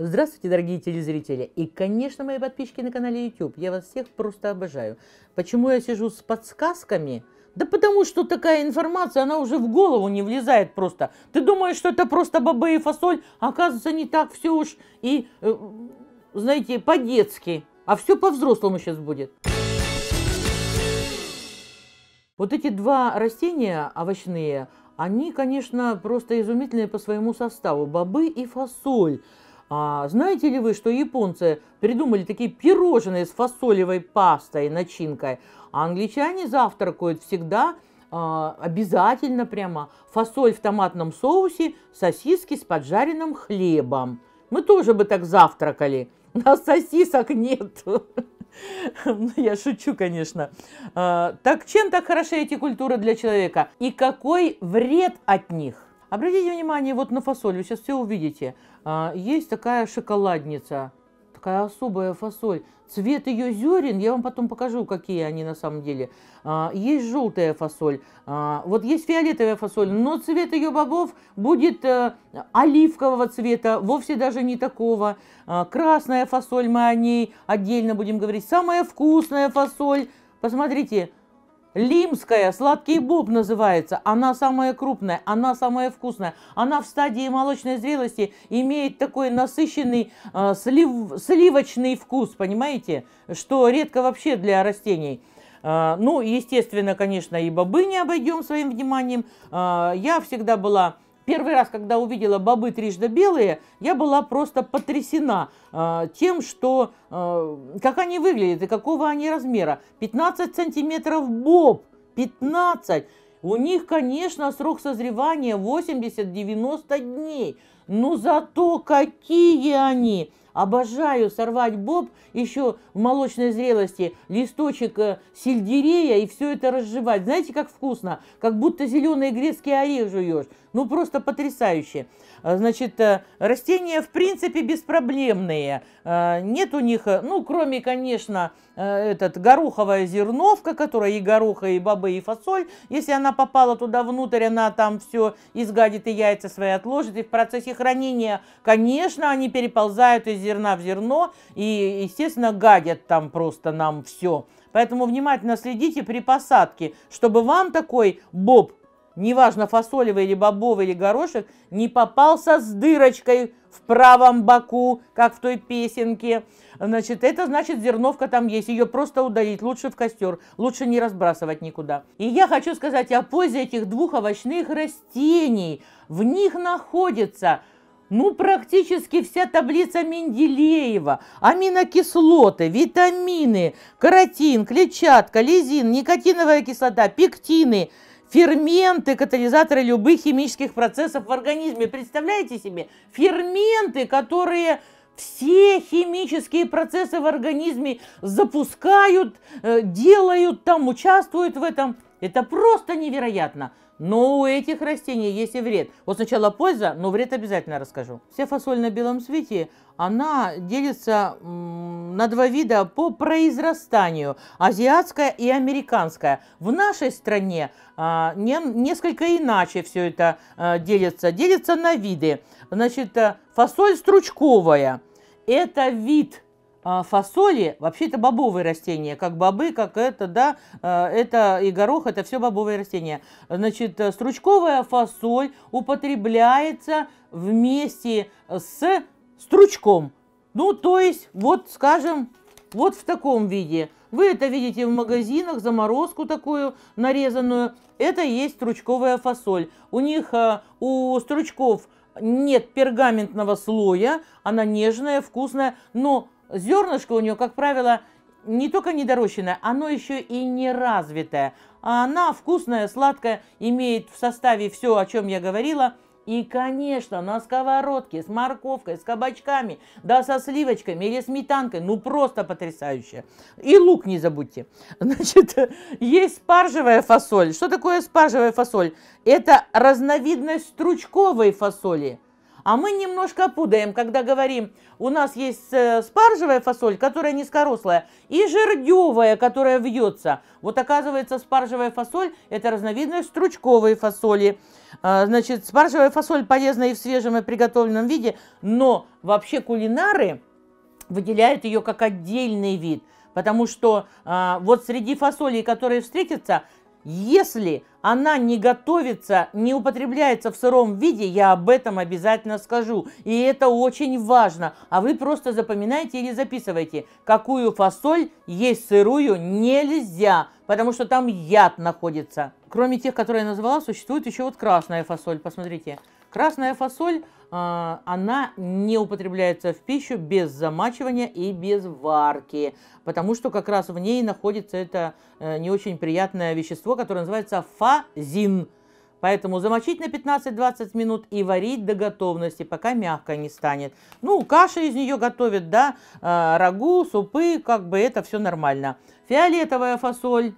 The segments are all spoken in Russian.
Здравствуйте, дорогие телезрители! И, конечно, мои подписчики на канале YouTube. Я вас всех просто обожаю. Почему я сижу с подсказками? Да потому что такая информация, она уже в голову не влезает просто. Ты думаешь, что это просто бобы и фасоль, а оказывается, не так все уж и, э, знаете, по-детски. А все по-взрослому сейчас будет. Вот эти два растения овощные, они, конечно, просто изумительные по своему составу. Бобы и фасоль. А знаете ли вы, что японцы придумали такие пирожные с фасолевой пастой, начинкой, а англичане завтракают всегда а, обязательно прямо фасоль в томатном соусе, сосиски с поджаренным хлебом. Мы тоже бы так завтракали. У нас сосисок нет. Ну, я шучу, конечно. А, так чем так хороши эти культуры для человека? И какой вред от них? Обратите внимание вот на фасоль, вы сейчас все увидите. А, есть такая шоколадница, такая особая фасоль. Цвет ее зерен, я вам потом покажу, какие они на самом деле. А, есть желтая фасоль, а, вот есть фиолетовая фасоль, но цвет ее бобов будет э, оливкового цвета, вовсе даже не такого. Красная фасоль, мы о ней отдельно будем говорить. Самая вкусная фасоль. Посмотрите, Лимская, сладкий боб называется. Она самая крупная, она самая вкусная. Она в стадии молочной зрелости имеет такой насыщенный э, слив, сливочный вкус, понимаете? Что редко вообще для растений. Э, ну, естественно, конечно, и бобы не обойдем своим вниманием. Э, я всегда была Первый раз, когда увидела бобы трижды белые, я была просто потрясена э, тем, что э, как они выглядят и какого они размера. 15 сантиметров боб, 15. У них, конечно, срок созревания 80-90 дней, но зато какие они Обожаю сорвать боб еще в молочной зрелости, листочек э, сельдерея и все это разжевать. Знаете, как вкусно? Как будто зеленые грецкие орех жуешь. Ну, просто потрясающе. А, значит, э, растения, в принципе, беспроблемные. А, нет у них, э, ну, кроме, конечно, этот гороховая зерновка, которая и гороха, и бобы, и фасоль. Если она попала туда внутрь, она там все изгадит и яйца свои отложит. И в процессе хранения, конечно, они переползают из зерна в зерно и, естественно, гадят там просто нам все. Поэтому внимательно следите при посадке, чтобы вам такой боб, неважно фасолевый или бобовый или горошек, не попался с дырочкой в правом боку, как в той песенке. Значит, это значит зерновка там есть, ее просто удалить, лучше в костер, лучше не разбрасывать никуда. И я хочу сказать о пользе этих двух овощных растений. В них находится ну, практически вся таблица Менделеева, аминокислоты, витамины, каротин, клетчатка, лизин, никотиновая кислота, пектины, ферменты, катализаторы любых химических процессов в организме. Представляете себе? Ферменты, которые все химические процессы в организме запускают, э, делают там, участвуют в этом. Это просто невероятно. Но у этих растений есть и вред. Вот сначала польза, но вред обязательно расскажу. Вся фасоль на белом свете, она делится на два вида по произрастанию. Азиатская и американская. В нашей стране а, не, несколько иначе все это а, делится. Делится на виды. Значит, э, фасоль стручковая. Это вид а, фасоли, вообще это бобовые растения, как бобы, как это, да, а, это и горох, это все бобовые растения. Значит, э, стручковая фасоль употребляется вместе с стручком. Ну, то есть, вот, скажем, вот в таком виде. Вы это видите в магазинах, заморозку такую нарезанную. Это есть стручковая фасоль. У них, э, у стручков нет пергаментного слоя, она нежная, вкусная, но зернышко у нее, как правило, не только недорощенное, оно еще и не развитое. А она вкусная, сладкая, имеет в составе все, о чем я говорила. И, конечно, на сковородке с морковкой, с кабачками, да со сливочками или сметанкой. Ну, просто потрясающе. И лук не забудьте. Значит, есть спаржевая фасоль. Что такое спаржевая фасоль? Это разновидность стручковой фасоли – а мы немножко пудаем, когда говорим, у нас есть э, спаржевая фасоль, которая низкорослая, и жердевая, которая вьется. Вот оказывается, спаржевая фасоль – это разновидность стручковой фасоли. А, значит, спаржевая фасоль полезна и в свежем, и приготовленном виде, но вообще кулинары выделяют ее как отдельный вид – Потому что э, вот среди фасолей, которые встретятся, если она не готовится, не употребляется в сыром виде, я об этом обязательно скажу. И это очень важно. А вы просто запоминайте или записывайте, какую фасоль есть сырую нельзя, потому что там яд находится. Кроме тех, которые я назвала, существует еще вот красная фасоль. Посмотрите. Красная фасоль, а, она не употребляется в пищу без замачивания и без варки, потому что как раз в ней находится это э, не очень приятное вещество, которое называется фазин. Поэтому замочить на 15-20 минут и варить до готовности, пока мягко не станет. Ну, каша из нее готовят, да, э, рагу, супы, как бы это все нормально. Фиолетовая фасоль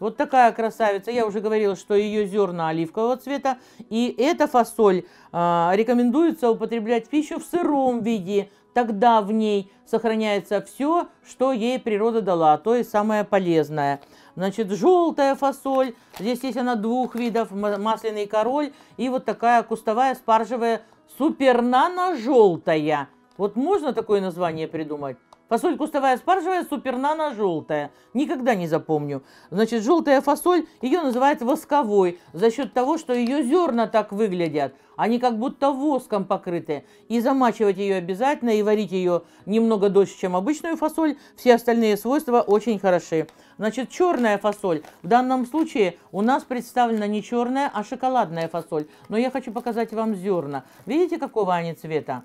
вот такая красавица. Я уже говорила, что ее зерна оливкового цвета. И эта фасоль э, рекомендуется употреблять в пищу в сыром виде. Тогда в ней сохраняется все, что ей природа дала, а то есть самое полезное. Значит, желтая фасоль. Здесь есть она двух видов. Масляный король и вот такая кустовая спаржевая супернано-желтая. Вот можно такое название придумать? Фасоль кустовая спаржевая, супернана желтая. Никогда не запомню. Значит, желтая фасоль, ее называют восковой за счет того, что ее зерна так выглядят. Они а как будто воском покрыты. И замачивать ее обязательно, и варить ее немного дольше, чем обычную фасоль. Все остальные свойства очень хороши. Значит, черная фасоль. В данном случае у нас представлена не черная, а шоколадная фасоль. Но я хочу показать вам зерна. Видите, какого они цвета?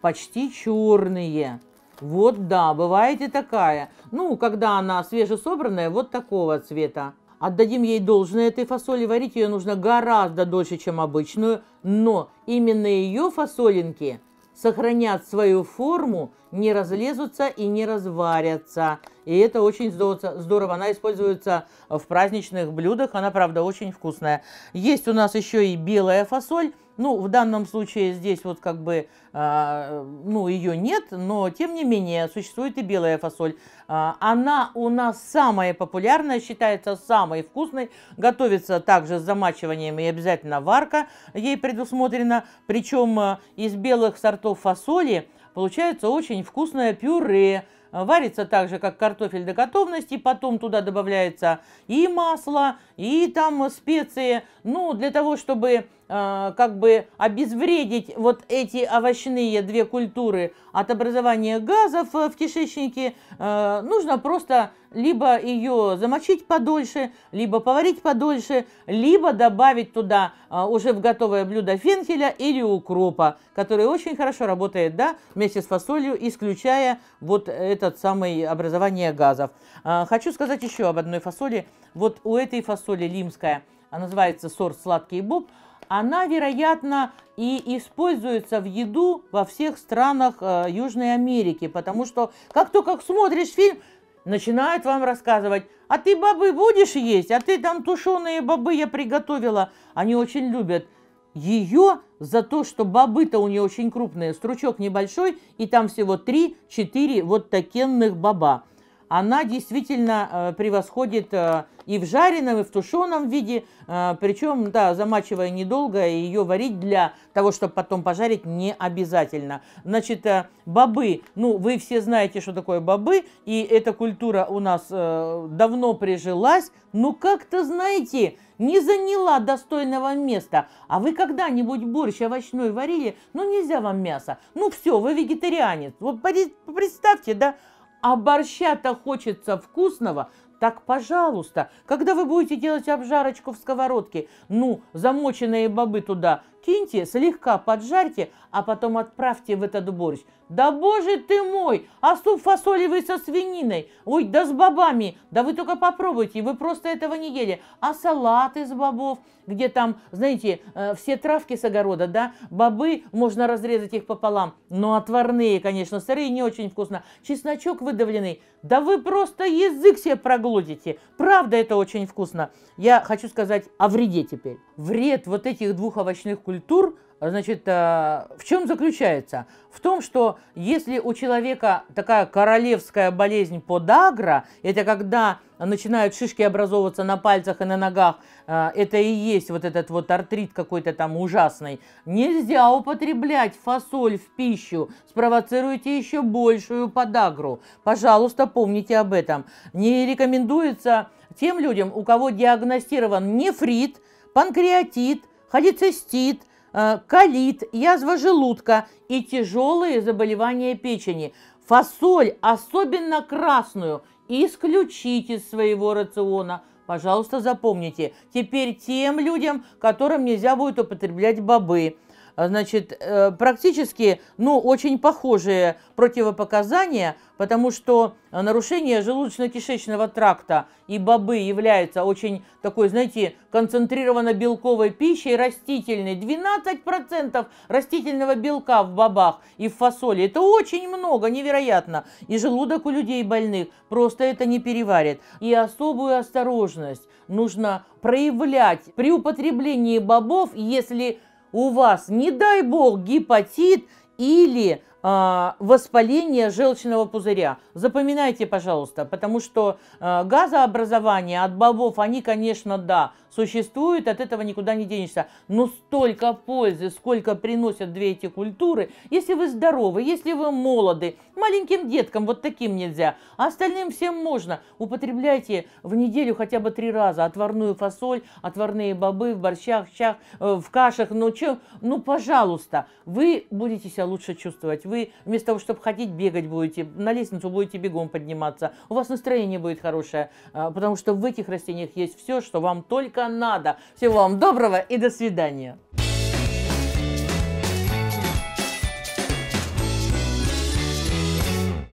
Почти черные. Вот да, бывает и такая. Ну, когда она свежесобранная, вот такого цвета. Отдадим ей должное этой фасоли, варить ее нужно гораздо дольше, чем обычную, но именно ее фасолинки сохранят свою форму, не разлезутся и не разварятся. И это очень здорово. Она используется в праздничных блюдах, она, правда, очень вкусная. Есть у нас еще и белая фасоль, ну, в данном случае здесь вот как бы, э, ну, ее нет, но тем не менее существует и белая фасоль. Э, она у нас самая популярная, считается самой вкусной. Готовится также с замачиванием и обязательно варка ей предусмотрена. Причем э, а, из белых сортов фасоли получается очень вкусное пюре. Варится так же, как картофель до готовности, потом туда добавляется и масло, и там специи. Ну, для того, чтобы Э, как бы обезвредить вот эти овощные две культуры от образования газов э, в кишечнике, э, нужно просто либо ее замочить подольше, либо поварить подольше, либо добавить туда уже в готовое блюдо фенхеля или укропа, который очень хорошо работает, да, вместе с фасолью, исключая вот этот самый образование газов. Хочу сказать еще об одной фасоли. Вот у этой фасоли лимская, она называется сорт сладкий боб, она, вероятно, и используется в еду во всех странах э, Южной Америки, потому что как только смотришь фильм, начинают вам рассказывать, а ты бобы будешь есть, а ты там тушеные бобы я приготовила. Они очень любят ее за то, что бобы-то у нее очень крупные, стручок небольшой, и там всего 3-4 вот такенных боба она действительно э, превосходит э, и в жареном, и в тушеном виде. Э, Причем, да, замачивая недолго, ее варить для того, чтобы потом пожарить, не обязательно. Значит, бобы. Ну, вы все знаете, что такое бобы, и эта культура у нас давно прижилась. но ну, как-то, знаете, не заняла достойного места. А вы когда-нибудь борщ овощной варили? Ну, нельзя вам мясо. Ну, все, вы вегетарианец. Вот представьте, да, а борща-то хочется вкусного, так, пожалуйста, когда вы будете делать обжарочку в сковородке, ну, замоченные бобы туда киньте, слегка поджарьте, а потом отправьте в этот борщ. Да боже ты мой, а суп фасолевый со свининой, ой, да с бобами, да вы только попробуйте, вы просто этого не ели. А салат из бобов, где там, знаете, э, все травки с огорода, да, бобы, можно разрезать их пополам, но отварные, конечно, сырые не очень вкусно. Чесночок выдавленный, да вы просто язык себе проглотите, правда это очень вкусно. Я хочу сказать о вреде теперь. Вред вот этих двух овощных культур культур, а, значит, а, в чем заключается? В том, что если у человека такая королевская болезнь подагра, это когда начинают шишки образовываться на пальцах и на ногах, а, это и есть вот этот вот артрит какой-то там ужасный, нельзя употреблять фасоль в пищу, спровоцируете еще большую подагру. Пожалуйста, помните об этом. Не рекомендуется тем людям, у кого диагностирован нефрит, панкреатит – холецистит, э, колит, язва желудка и тяжелые заболевания печени. Фасоль, особенно красную, исключите из своего рациона. Пожалуйста, запомните. Теперь тем людям, которым нельзя будет употреблять бобы. А, значит, э, практически, ну, очень похожие противопоказания, потому что нарушение желудочно-кишечного тракта и бобы являются очень такой, знаете, концентрированно белковой пищей растительной. 12% растительного белка в бобах и в фасоли. Это очень много, невероятно. И желудок у людей больных просто это не переварит. И особую осторожность нужно проявлять при употреблении бобов, если у вас, не дай бог, гепатит или а, воспаление желчного пузыря. Запоминайте, пожалуйста, потому что а, газообразование от бобов, они, конечно, да, существуют, от этого никуда не денешься. Но столько пользы, сколько приносят две эти культуры, если вы здоровы, если вы молоды, маленьким деткам вот таким нельзя, а остальным всем можно. Употребляйте в неделю хотя бы три раза отварную фасоль, отварные бобы в борщах, в, чах, э, в кашах, ну, че, ну, пожалуйста, вы будете себя лучше чувствовать вы вместо того, чтобы ходить, бегать будете, на лестницу будете бегом подниматься, у вас настроение будет хорошее, а, потому что в этих растениях есть все, что вам только надо. Всего вам доброго и до свидания.